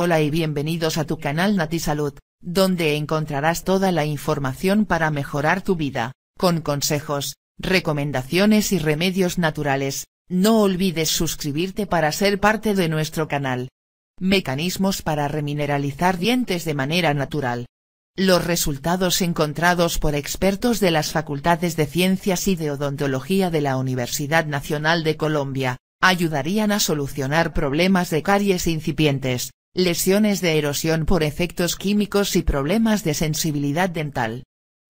Hola y bienvenidos a tu canal NatiSalud, Salud, donde encontrarás toda la información para mejorar tu vida, con consejos, recomendaciones y remedios naturales, no olvides suscribirte para ser parte de nuestro canal. Mecanismos para remineralizar dientes de manera natural. Los resultados encontrados por expertos de las Facultades de Ciencias y de Odontología de la Universidad Nacional de Colombia, ayudarían a solucionar problemas de caries incipientes, lesiones de erosión por efectos químicos y problemas de sensibilidad dental.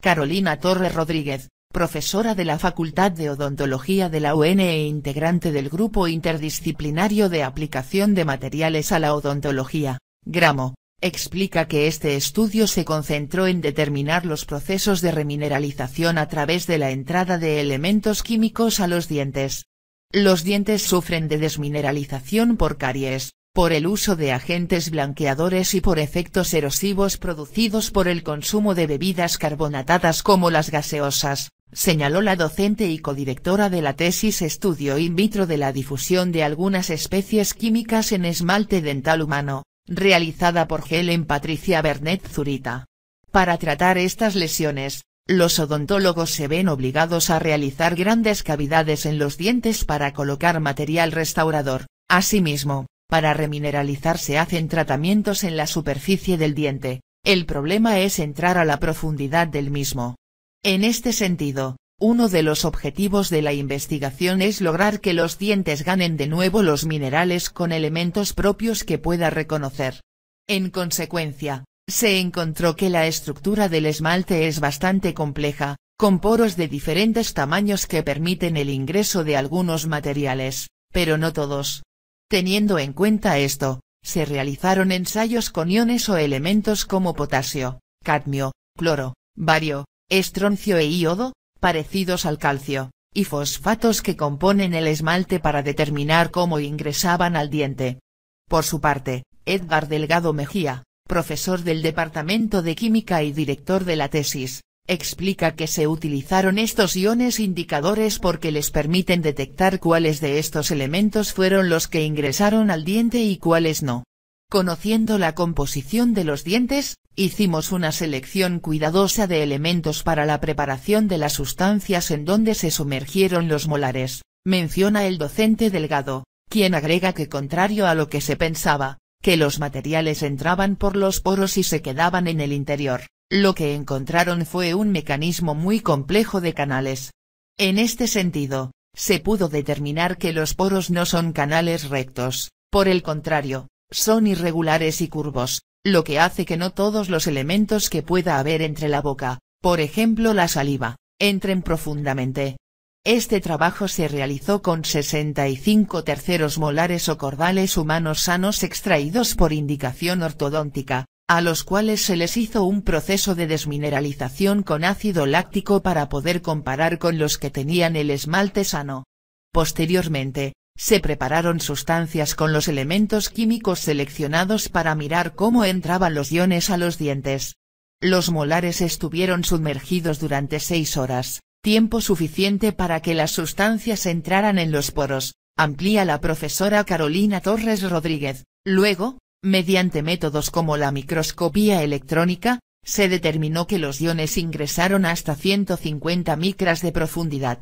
Carolina Torre Rodríguez, profesora de la Facultad de Odontología de la UN e, e integrante del Grupo Interdisciplinario de Aplicación de Materiales a la Odontología, Gramo, explica que este estudio se concentró en determinar los procesos de remineralización a través de la entrada de elementos químicos a los dientes. Los dientes sufren de desmineralización por caries, por el uso de agentes blanqueadores y por efectos erosivos producidos por el consumo de bebidas carbonatadas como las gaseosas, señaló la docente y codirectora de la tesis Estudio in vitro de la difusión de algunas especies químicas en esmalte dental humano, realizada por Helen Patricia Bernet Zurita. Para tratar estas lesiones, los odontólogos se ven obligados a realizar grandes cavidades en los dientes para colocar material restaurador, asimismo para remineralizar se hacen tratamientos en la superficie del diente, el problema es entrar a la profundidad del mismo. En este sentido, uno de los objetivos de la investigación es lograr que los dientes ganen de nuevo los minerales con elementos propios que pueda reconocer. En consecuencia, se encontró que la estructura del esmalte es bastante compleja, con poros de diferentes tamaños que permiten el ingreso de algunos materiales, pero no todos. Teniendo en cuenta esto, se realizaron ensayos con iones o elementos como potasio, cadmio, cloro, bario, estroncio e iodo, parecidos al calcio, y fosfatos que componen el esmalte para determinar cómo ingresaban al diente. Por su parte, Edgar Delgado Mejía, profesor del Departamento de Química y director de la tesis, explica que se utilizaron estos iones indicadores porque les permiten detectar cuáles de estos elementos fueron los que ingresaron al diente y cuáles no. Conociendo la composición de los dientes, hicimos una selección cuidadosa de elementos para la preparación de las sustancias en donde se sumergieron los molares, menciona el docente Delgado, quien agrega que contrario a lo que se pensaba, que los materiales entraban por los poros y se quedaban en el interior lo que encontraron fue un mecanismo muy complejo de canales. En este sentido, se pudo determinar que los poros no son canales rectos, por el contrario, son irregulares y curvos, lo que hace que no todos los elementos que pueda haber entre la boca, por ejemplo la saliva, entren profundamente. Este trabajo se realizó con 65 terceros molares o cordales humanos sanos extraídos por indicación ortodóntica, a los cuales se les hizo un proceso de desmineralización con ácido láctico para poder comparar con los que tenían el esmalte sano. Posteriormente, se prepararon sustancias con los elementos químicos seleccionados para mirar cómo entraban los iones a los dientes. Los molares estuvieron sumergidos durante seis horas, tiempo suficiente para que las sustancias entraran en los poros, amplía la profesora Carolina Torres Rodríguez, luego, mediante métodos como la microscopía electrónica, se determinó que los iones ingresaron hasta 150 micras de profundidad.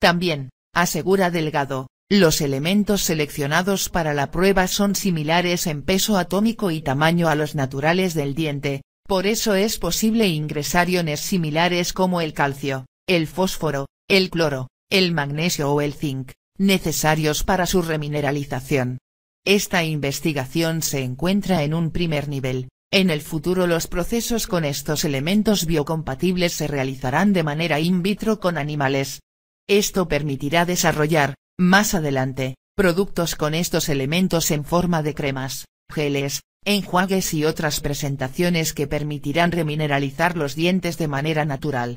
También, asegura Delgado, los elementos seleccionados para la prueba son similares en peso atómico y tamaño a los naturales del diente, por eso es posible ingresar iones similares como el calcio, el fósforo, el cloro, el magnesio o el zinc, necesarios para su remineralización. Esta investigación se encuentra en un primer nivel, en el futuro los procesos con estos elementos biocompatibles se realizarán de manera in vitro con animales. Esto permitirá desarrollar, más adelante, productos con estos elementos en forma de cremas, geles, enjuagues y otras presentaciones que permitirán remineralizar los dientes de manera natural.